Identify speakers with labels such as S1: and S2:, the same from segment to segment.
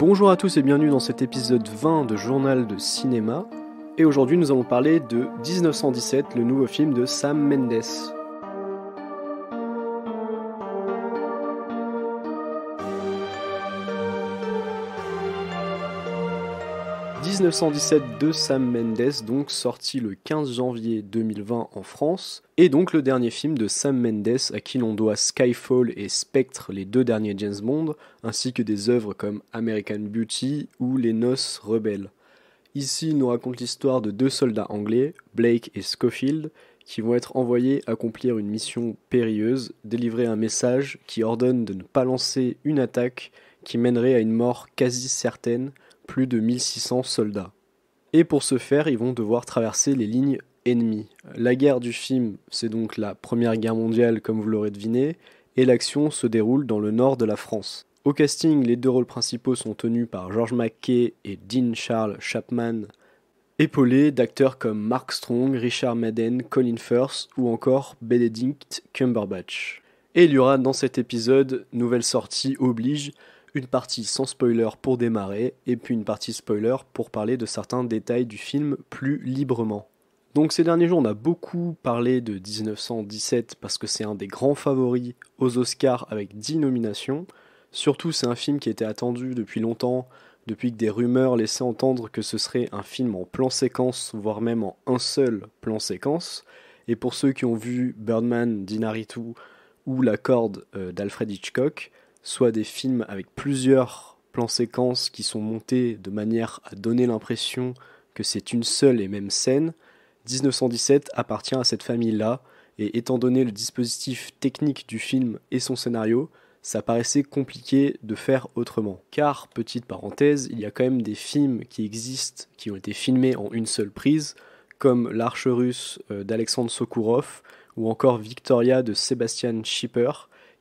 S1: Bonjour à tous et bienvenue dans cet épisode 20 de Journal de cinéma. Et aujourd'hui, nous allons parler de 1917, le nouveau film de Sam Mendes. 1917 de Sam Mendes, donc sorti le 15 janvier 2020 en France, et donc le dernier film de Sam Mendes à qui l'on doit Skyfall et Spectre, les deux derniers James Bond, ainsi que des œuvres comme American Beauty ou Les Noces Rebelles. Ici, il nous raconte l'histoire de deux soldats anglais, Blake et Schofield, qui vont être envoyés accomplir une mission périlleuse, délivrer un message qui ordonne de ne pas lancer une attaque qui mènerait à une mort quasi certaine plus de 1600 soldats. Et pour ce faire, ils vont devoir traverser les lignes ennemies. La guerre du film, c'est donc la Première Guerre mondiale, comme vous l'aurez deviné, et l'action se déroule dans le nord de la France. Au casting, les deux rôles principaux sont tenus par George McKay et Dean Charles Chapman, épaulés d'acteurs comme Mark Strong, Richard Madden, Colin Firth ou encore Benedict Cumberbatch. Et il y aura dans cet épisode, nouvelle sortie oblige, une partie sans spoiler pour démarrer, et puis une partie spoiler pour parler de certains détails du film plus librement. Donc ces derniers jours, on a beaucoup parlé de 1917 parce que c'est un des grands favoris aux Oscars avec 10 nominations. Surtout, c'est un film qui était attendu depuis longtemps, depuis que des rumeurs laissaient entendre que ce serait un film en plan séquence, voire même en un seul plan séquence. Et pour ceux qui ont vu Birdman d'Inaritu ou La corde euh, d'Alfred Hitchcock, soit des films avec plusieurs plans séquences qui sont montés de manière à donner l'impression que c'est une seule et même scène, 1917 appartient à cette famille-là, et étant donné le dispositif technique du film et son scénario, ça paraissait compliqué de faire autrement. Car, petite parenthèse, il y a quand même des films qui existent, qui ont été filmés en une seule prise, comme L'Arche russe euh, d'Alexandre Sokourov ou encore Victoria de Sébastien Schipper,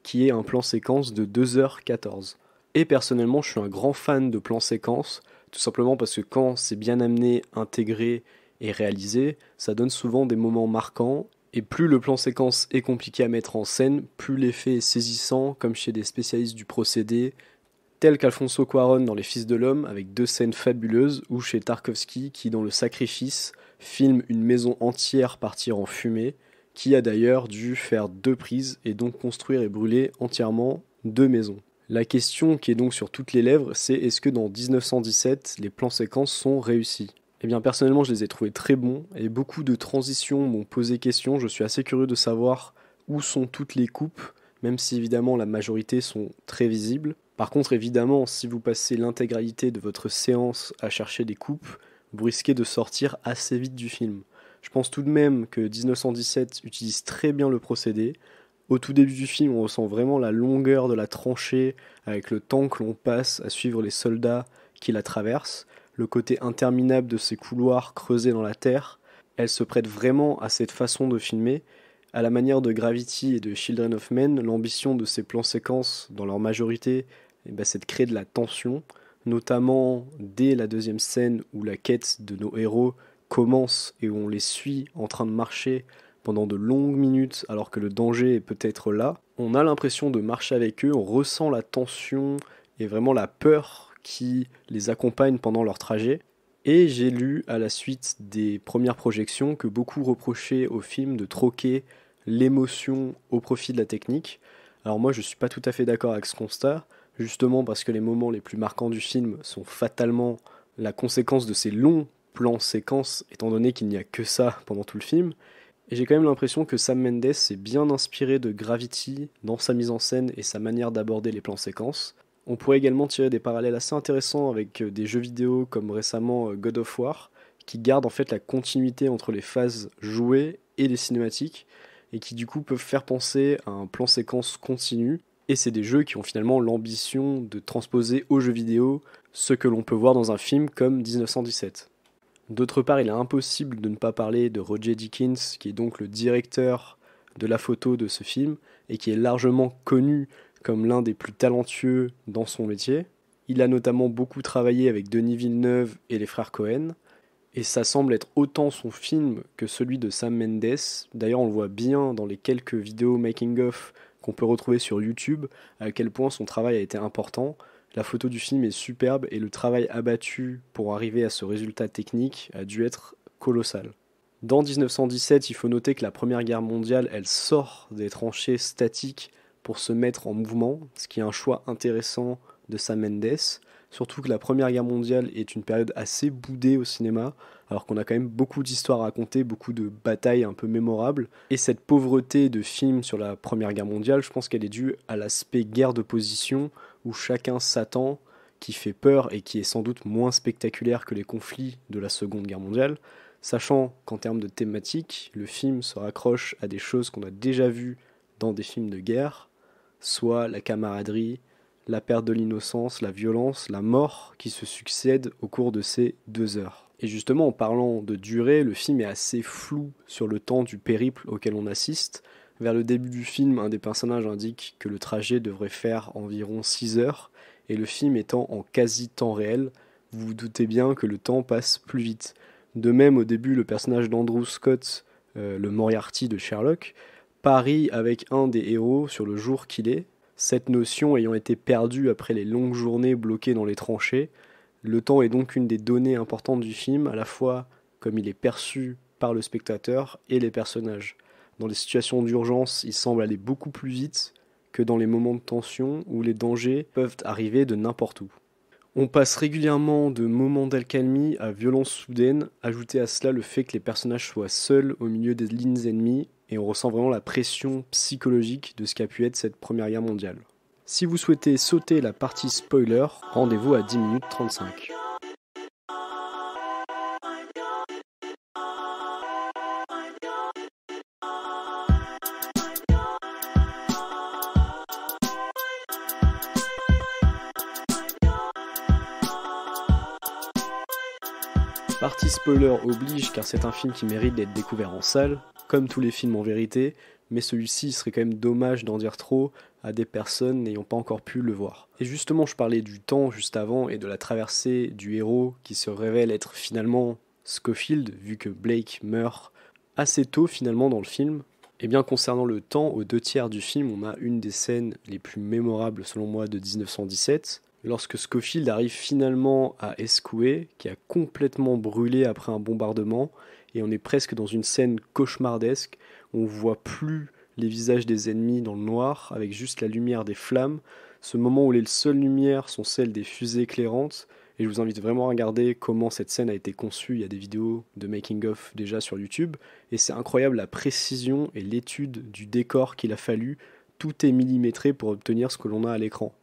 S1: qui est un plan séquence de 2h14. Et personnellement, je suis un grand fan de plan séquence, tout simplement parce que quand c'est bien amené, intégré et réalisé, ça donne souvent des moments marquants. Et plus le plan séquence est compliqué à mettre en scène, plus l'effet est saisissant, comme chez des spécialistes du procédé, tel qu'Alfonso Cuaron dans Les Fils de l'Homme, avec deux scènes fabuleuses, ou chez Tarkovsky qui, dans Le Sacrifice, filme une maison entière partir en fumée, qui a d'ailleurs dû faire deux prises et donc construire et brûler entièrement deux maisons. La question qui est donc sur toutes les lèvres, c'est est-ce que dans 1917, les plans séquences sont réussis Eh bien personnellement, je les ai trouvés très bons et beaucoup de transitions m'ont posé question. Je suis assez curieux de savoir où sont toutes les coupes, même si évidemment la majorité sont très visibles. Par contre, évidemment, si vous passez l'intégralité de votre séance à chercher des coupes, vous risquez de sortir assez vite du film. Je pense tout de même que 1917 utilise très bien le procédé. Au tout début du film, on ressent vraiment la longueur de la tranchée avec le temps que l'on passe à suivre les soldats qui la traversent, le côté interminable de ces couloirs creusés dans la terre. Elle se prête vraiment à cette façon de filmer. À la manière de Gravity et de Children of Men, l'ambition de ces plans séquences, dans leur majorité, eh ben, c'est de créer de la tension, notamment dès la deuxième scène où la quête de nos héros commence et où on les suit en train de marcher pendant de longues minutes alors que le danger est peut-être là, on a l'impression de marcher avec eux, on ressent la tension et vraiment la peur qui les accompagne pendant leur trajet. Et j'ai lu à la suite des premières projections que beaucoup reprochaient au film de troquer l'émotion au profit de la technique. Alors moi je suis pas tout à fait d'accord avec ce constat, justement parce que les moments les plus marquants du film sont fatalement la conséquence de ces longs plan séquence, étant donné qu'il n'y a que ça pendant tout le film. Et j'ai quand même l'impression que Sam Mendes s'est bien inspiré de Gravity dans sa mise en scène et sa manière d'aborder les plans séquences. On pourrait également tirer des parallèles assez intéressants avec euh, des jeux vidéo comme récemment euh, God of War, qui gardent en fait la continuité entre les phases jouées et les cinématiques, et qui du coup peuvent faire penser à un plan séquence continu. Et c'est des jeux qui ont finalement l'ambition de transposer aux jeux vidéo ce que l'on peut voir dans un film comme 1917. D'autre part, il est impossible de ne pas parler de Roger Dickens, qui est donc le directeur de la photo de ce film, et qui est largement connu comme l'un des plus talentueux dans son métier. Il a notamment beaucoup travaillé avec Denis Villeneuve et les frères Cohen, et ça semble être autant son film que celui de Sam Mendes. D'ailleurs, on le voit bien dans les quelques vidéos making-of qu'on peut retrouver sur YouTube, à quel point son travail a été important, la photo du film est superbe et le travail abattu pour arriver à ce résultat technique a dû être colossal. Dans 1917, il faut noter que la Première Guerre mondiale, elle sort des tranchées statiques pour se mettre en mouvement, ce qui est un choix intéressant de Sam Mendes. Surtout que la Première Guerre mondiale est une période assez boudée au cinéma, alors qu'on a quand même beaucoup d'histoires à raconter, beaucoup de batailles un peu mémorables. Et cette pauvreté de films sur la Première Guerre mondiale, je pense qu'elle est due à l'aspect guerre de position, où chacun s'attend, qui fait peur et qui est sans doute moins spectaculaire que les conflits de la Seconde Guerre mondiale, sachant qu'en termes de thématique, le film se raccroche à des choses qu'on a déjà vues dans des films de guerre, soit la camaraderie, la perte de l'innocence, la violence, la mort qui se succèdent au cours de ces deux heures. Et justement, en parlant de durée, le film est assez flou sur le temps du périple auquel on assiste. Vers le début du film, un des personnages indique que le trajet devrait faire environ 6 heures, et le film étant en quasi temps réel, vous vous doutez bien que le temps passe plus vite. De même, au début, le personnage d'Andrew Scott, euh, le Moriarty de Sherlock, parie avec un des héros sur le jour qu'il est, cette notion ayant été perdue après les longues journées bloquées dans les tranchées, le temps est donc une des données importantes du film, à la fois comme il est perçu par le spectateur et les personnages. Dans les situations d'urgence, il semble aller beaucoup plus vite que dans les moments de tension où les dangers peuvent arriver de n'importe où. On passe régulièrement de moments d'alcalmie à violence soudaine, ajouté à cela le fait que les personnages soient seuls au milieu des lignes ennemies et on ressent vraiment la pression psychologique de ce qu'a pu être cette Première Guerre mondiale. Si vous souhaitez sauter la partie spoiler, rendez-vous à 10 minutes 35. Partie spoiler oblige car c'est un film qui mérite d'être découvert en salle, comme tous les films en vérité, mais celui-ci serait quand même dommage d'en dire trop à des personnes n'ayant pas encore pu le voir. Et justement, je parlais du temps juste avant et de la traversée du héros qui se révèle être finalement Scofield, vu que Blake meurt assez tôt finalement dans le film. Et eh bien concernant le temps, aux deux tiers du film, on a une des scènes les plus mémorables selon moi de 1917, lorsque Scofield arrive finalement à Escoué, qui a complètement brûlé après un bombardement, et on est presque dans une scène cauchemardesque. On voit plus les visages des ennemis dans le noir, avec juste la lumière des flammes. Ce moment où les seules lumières sont celles des fusées éclairantes. Et je vous invite vraiment à regarder comment cette scène a été conçue. Il y a des vidéos de making-of déjà sur YouTube. Et c'est incroyable la précision et l'étude du décor qu'il a fallu. Tout est millimétré pour obtenir ce que l'on a à l'écran.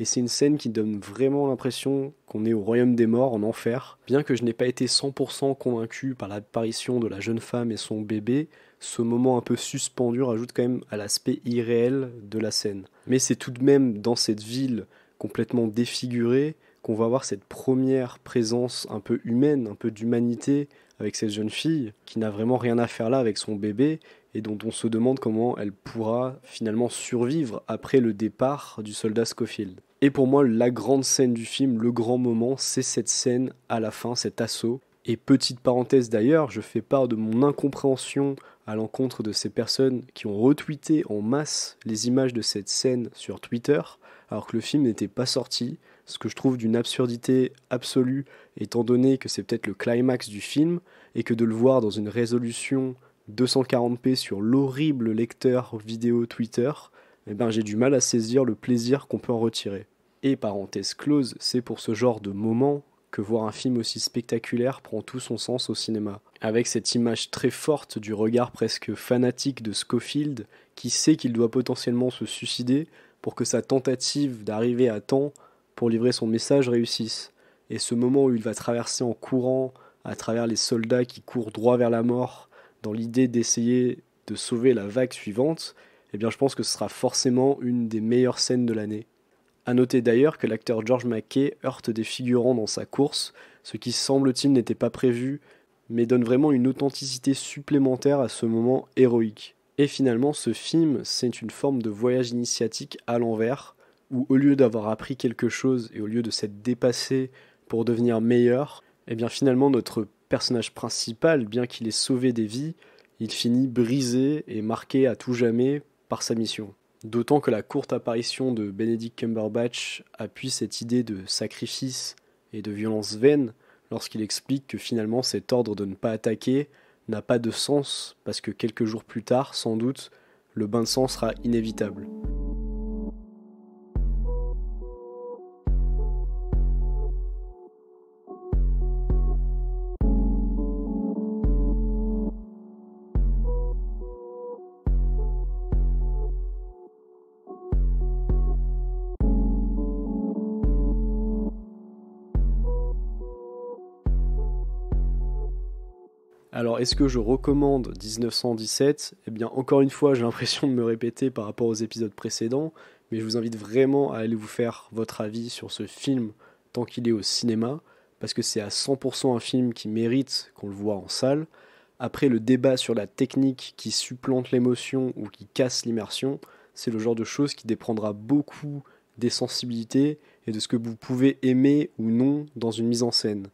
S1: Et c'est une scène qui donne vraiment l'impression qu'on est au royaume des morts, en enfer. Bien que je n'ai pas été 100% convaincu par l'apparition de la jeune femme et son bébé, ce moment un peu suspendu rajoute quand même à l'aspect irréel de la scène. Mais c'est tout de même dans cette ville complètement défigurée qu'on va avoir cette première présence un peu humaine, un peu d'humanité avec cette jeune fille qui n'a vraiment rien à faire là avec son bébé et dont on se demande comment elle pourra finalement survivre après le départ du soldat Schofield. Et pour moi, la grande scène du film, le grand moment, c'est cette scène à la fin, cet assaut. Et petite parenthèse d'ailleurs, je fais part de mon incompréhension à l'encontre de ces personnes qui ont retweeté en masse les images de cette scène sur Twitter, alors que le film n'était pas sorti, ce que je trouve d'une absurdité absolue, étant donné que c'est peut-être le climax du film, et que de le voir dans une résolution 240p sur l'horrible lecteur vidéo Twitter, eh ben, j'ai du mal à saisir le plaisir qu'on peut en retirer. Et parenthèse close, c'est pour ce genre de moment que voir un film aussi spectaculaire prend tout son sens au cinéma. Avec cette image très forte du regard presque fanatique de Schofield, qui sait qu'il doit potentiellement se suicider pour que sa tentative d'arriver à temps pour livrer son message réussisse. Et ce moment où il va traverser en courant à travers les soldats qui courent droit vers la mort, dans l'idée d'essayer de sauver la vague suivante, eh bien je pense que ce sera forcément une des meilleures scènes de l'année. A noter d'ailleurs que l'acteur George Mackay heurte des figurants dans sa course, ce qui semble-t-il n'était pas prévu, mais donne vraiment une authenticité supplémentaire à ce moment héroïque. Et finalement, ce film, c'est une forme de voyage initiatique à l'envers, où au lieu d'avoir appris quelque chose et au lieu de s'être dépassé pour devenir meilleur, eh bien finalement notre personnage principal, bien qu'il ait sauvé des vies, il finit brisé et marqué à tout jamais par sa mission. D'autant que la courte apparition de Benedict Cumberbatch appuie cette idée de sacrifice et de violence vaine lorsqu'il explique que finalement cet ordre de ne pas attaquer n'a pas de sens parce que quelques jours plus tard, sans doute, le bain de sang sera inévitable. Alors, est-ce que je recommande 1917 Eh bien, encore une fois, j'ai l'impression de me répéter par rapport aux épisodes précédents, mais je vous invite vraiment à aller vous faire votre avis sur ce film tant qu'il est au cinéma, parce que c'est à 100% un film qui mérite qu'on le voit en salle. Après, le débat sur la technique qui supplante l'émotion ou qui casse l'immersion, c'est le genre de choses qui dépendra beaucoup des sensibilités et de ce que vous pouvez aimer ou non dans une mise en scène.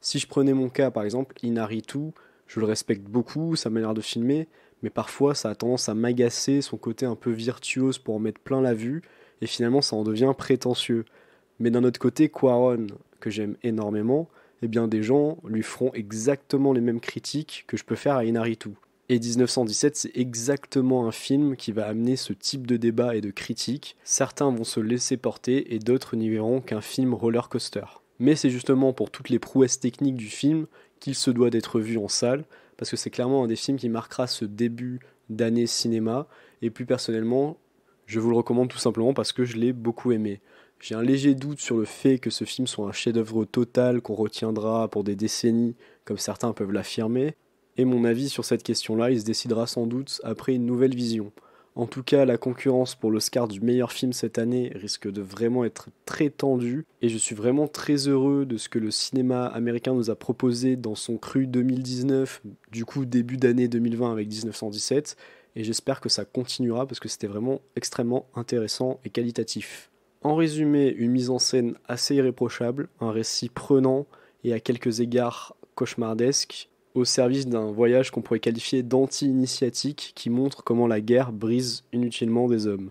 S1: Si je prenais mon cas, par exemple, Inaritu, je le respecte beaucoup, sa manière de filmer, mais parfois ça a tendance à m'agacer, son côté un peu virtuose pour en mettre plein la vue, et finalement ça en devient prétentieux. Mais d'un autre côté, Quaron, que j'aime énormément, eh bien des gens lui feront exactement les mêmes critiques que je peux faire à Inaritu. Et 1917, c'est exactement un film qui va amener ce type de débat et de critiques. Certains vont se laisser porter et d'autres n'y verront qu'un film roller coaster. Mais c'est justement pour toutes les prouesses techniques du film qu'il se doit d'être vu en salle, parce que c'est clairement un des films qui marquera ce début d'année cinéma, et plus personnellement, je vous le recommande tout simplement parce que je l'ai beaucoup aimé. J'ai un léger doute sur le fait que ce film soit un chef-d'œuvre total qu'on retiendra pour des décennies, comme certains peuvent l'affirmer, et mon avis sur cette question-là, il se décidera sans doute après une nouvelle vision. En tout cas, la concurrence pour l'Oscar du meilleur film cette année risque de vraiment être très tendue et je suis vraiment très heureux de ce que le cinéma américain nous a proposé dans son cru 2019, du coup début d'année 2020 avec 1917 et j'espère que ça continuera parce que c'était vraiment extrêmement intéressant et qualitatif. En résumé, une mise en scène assez irréprochable, un récit prenant et à quelques égards cauchemardesque, au service d'un voyage qu'on pourrait qualifier d'anti-initiatique qui montre comment la guerre brise inutilement des hommes.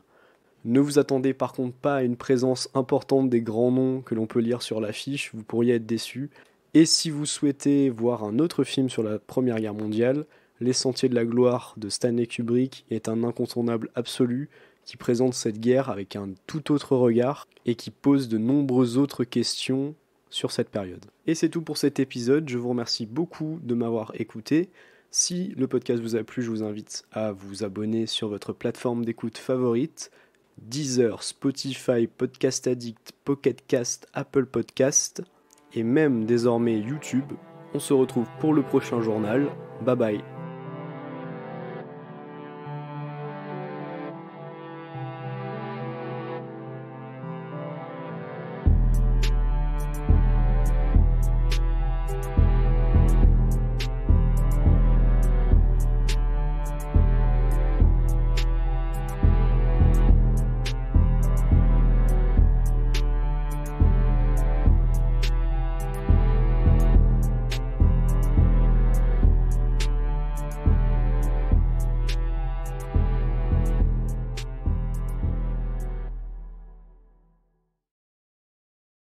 S1: Ne vous attendez par contre pas à une présence importante des grands noms que l'on peut lire sur l'affiche, vous pourriez être déçu. Et si vous souhaitez voir un autre film sur la Première Guerre mondiale, Les Sentiers de la Gloire de Stanley Kubrick est un incontournable absolu qui présente cette guerre avec un tout autre regard et qui pose de nombreuses autres questions sur cette période. Et c'est tout pour cet épisode, je vous remercie beaucoup de m'avoir écouté. Si le podcast vous a plu, je vous invite à vous abonner sur votre plateforme d'écoute favorite, Deezer, Spotify, Podcast Addict, Pocket Cast, Apple Podcast et même désormais YouTube. On se retrouve pour le prochain journal. Bye bye.